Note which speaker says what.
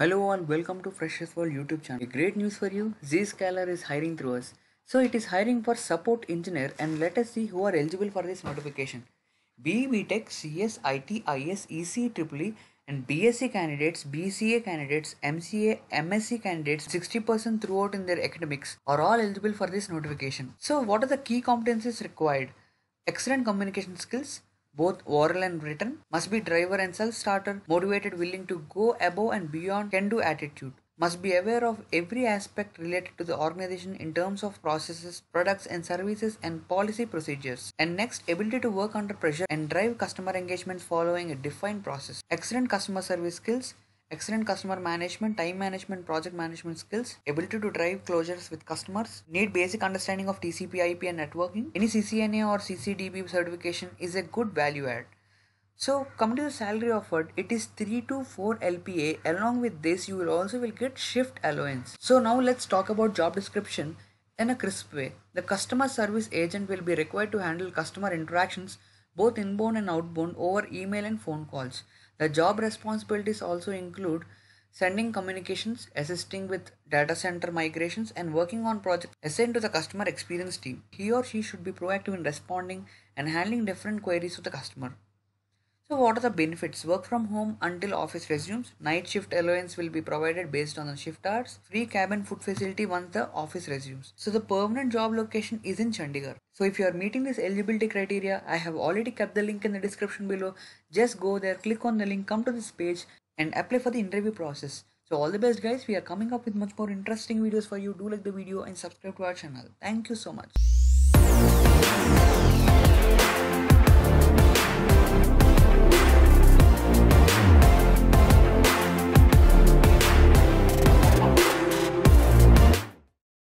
Speaker 1: Hello and welcome to Freshers World YouTube channel. great news for you, Zscaler is hiring through us. So it is hiring for support engineer and let us see who are eligible for this notification. BE BTech, CS, IT, IS, EC, EEE and BSc candidates, BCA candidates, MCA, MSc candidates 60% throughout in their academics are all eligible for this notification. So what are the key competencies required? Excellent communication skills, both oral and written, must be driver and self starter, motivated, willing to go above and beyond, can do attitude. Must be aware of every aspect related to the organization in terms of processes, products and services, and policy procedures. And next, ability to work under pressure and drive customer engagements following a defined process. Excellent customer service skills, excellent customer management, time management, project management skills, ability to drive closures with customers, need basic understanding of TCP IP and networking. Any CCNA or CCDB certification is a good value add. So coming to the salary offered, it is 3 to 4 LPA. Along with this, you will also will get shift allowance. So now let's talk about job description in a crisp way. The customer service agent will be required to handle customer interactions both inbound and outbound over email and phone calls. The job responsibilities also include sending communications, assisting with data center migrations, and working on projects assigned to the customer experience team. He or she should be proactive in responding and handling different queries to the customer. So, what are the benefits? Work from home until office resumes. Night shift allowance will be provided based on the shift hours. Free cabin food facility once the office resumes. So, the permanent job location is in Chandigarh. So, if you are meeting this eligibility criteria, I have already kept the link in the description below. Just go there, click on the link, come to this page, and apply for the interview process. So, all the best, guys. We are coming up with much more interesting videos for you. Do like the video and subscribe to our channel. Thank you so much.